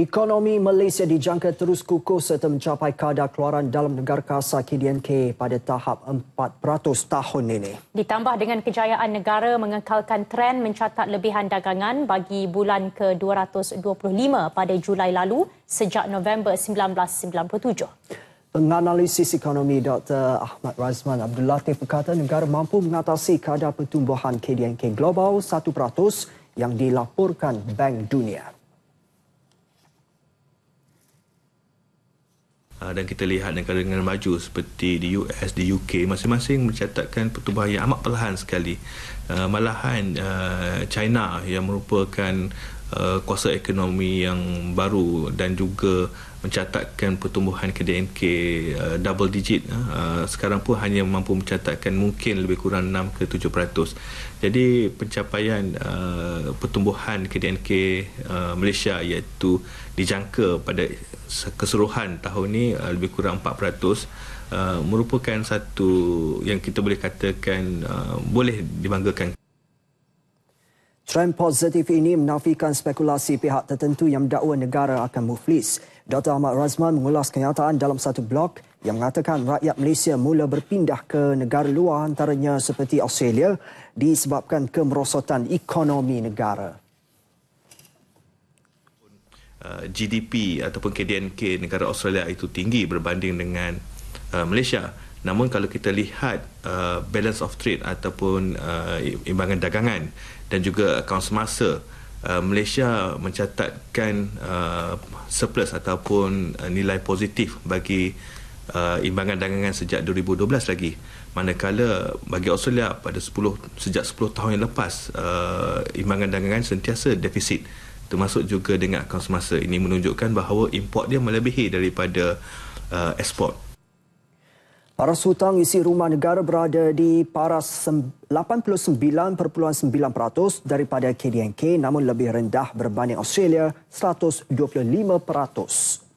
Ekonomi Malaysia dijangka terus kukuh serta mencapai kadar keluaran dalam negara kasa KDNK pada tahap 4% tahun ini. Ditambah dengan kejayaan negara mengekalkan tren mencatat lebihan dagangan bagi bulan ke-225 pada Julai lalu sejak November 1997. Penganalisis ekonomi Dr. Ahmad Razman Abdul Latif berkata negara mampu mengatasi kadar pertumbuhan KDNK global 1% yang dilaporkan Bank Dunia. Ah, dan kita lihat negara-negara maju seperti di US, di UK masing-masing mencatatkan pertumbuhan yang amat perlahan sekali. Ah, malahan ah, China yang merupakan uh, kuasa ekonomi yang baru dan juga mencatatkan pertumbuhan KDNK uh, double digit uh, uh, sekarang pun hanya mampu mencatatkan mungkin lebih kurang 6 ke 7%. Jadi pencapaian uh, pertumbuhan KDNK uh, Malaysia iaitu dijangka pada keseluruhan tahun ini uh, lebih kurang 4% Uh, merupakan satu yang kita boleh katakan uh, boleh dibanggakan Trend positif ini menafikan spekulasi pihak tertentu yang mendakwa negara akan muflis. Dr. Ahmad Razman mengulas kenyataan dalam satu blog yang mengatakan rakyat Malaysia mula berpindah ke negara luar antaranya seperti Australia disebabkan kemerosotan ekonomi negara. Uh, GDP ataupun KDNK negara Australia itu tinggi berbanding dengan uh, Malaysia. Namun kalau kita lihat uh, balance of trade ataupun uh, imbangan dagangan dan juga akaun semasa uh, Malaysia mencatatkan uh, surplus ataupun uh, nilai positif bagi uh, imbangan dagangan sejak 2012 lagi manakala bagi Australia pada 10 sejak 10 tahun yang lepas uh, imbangan dagangan sentiasa defisit termasuk juga dengan akaun semasa ini menunjukkan bahawa import dia melebihi daripada uh, ekspor. Paras hutang isi rumah negara berada di paras 89.9% daripada KDNK namun lebih rendah berbanding Australia 125%.